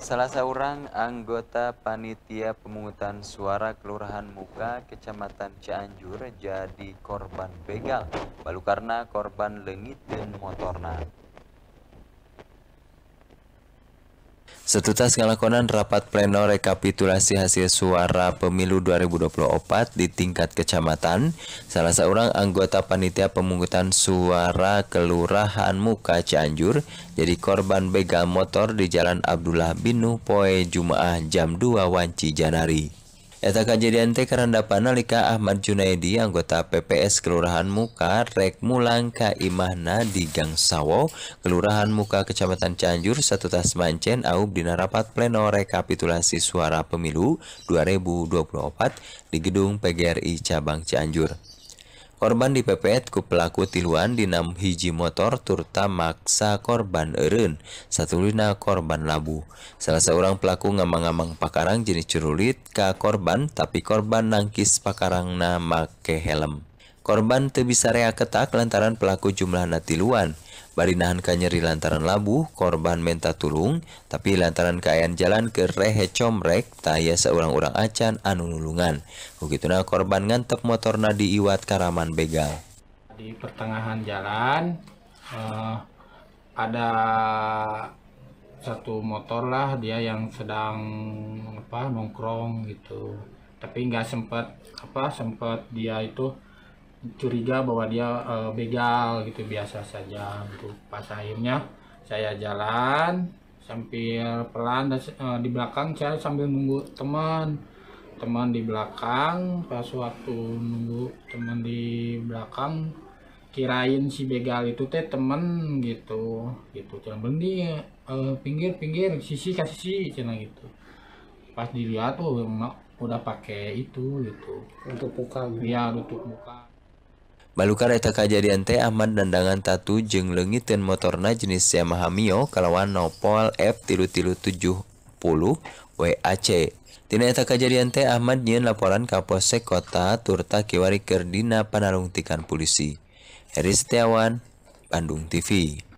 Salah seorang anggota panitia pemungutan suara Kelurahan Muka, Kecamatan Cianjur jadi korban begal, lalu karena korban lengit dan motorna. Setutas ngalakonan rapat pleno rekapitulasi hasil suara pemilu 2024 di tingkat kecamatan, salah seorang anggota panitia pemungutan suara Kelurahan Muka Cianjur jadi korban begal motor di Jalan Abdullah Binu Poe Jumaah jam 2 Wanci Janari. Eta kejadian teh karendapana Panalika Ahmad Junaidi anggota PPS Kelurahan Muka Rek Mulangka Imahna di Gang Sawo, Kelurahan Muka Kecamatan Cianjur, satu tas mancen aub dina rapat pleno rekapitulasi suara pemilu 2024 di gedung PGRI Cabang Cianjur. Korban dipepet ku pelaku tiluan dinam hiji motor turta maksa korban satu satulina korban labu. Salah seorang pelaku ngamang-ngamang pakarang jenis cerulit ke korban tapi korban nangkis pakarang na make helm. Korban tebisa reaketak rea ketak lantaran pelaku jumlah tiluan. Bari nahan kanyeri lantaran labuh, korban menta tulung, tapi lantaran kayaan jalan ke rehe comrek, taya seorang-orang acan anu nulungan. Begitulah korban ngantep motorna di iwat karaman begal. Di pertengahan jalan, uh, ada satu motor lah dia yang sedang apa nongkrong gitu tapi nggak sempet apa sempet dia itu curiga bahwa dia e, begal gitu biasa saja untuk gitu. pas akhirnya saya jalan sambil pelan dan e, di belakang saya sambil nunggu teman teman di belakang pas waktu nunggu teman di belakang kirain si begal itu teh temen gitu gitu jangan berhenti e, eh, pinggir pinggir sisi kasih sisi cina gitu pas dilihat tuh oh, udah pakai itu gitu untuk muka gitu. ya untuk muka Baluka eta kejadian teh aman dandangan tatu jeng lengiten motorna jenis Yamaha Mio kalawan nopol F tilu WAC. Tina eta kejadian teh Ahmad nyen laporan Kapolsek Kota Turta Kiwari Kerdina Panarungtikan Polisi. Heri Setiawan, Bandung TV.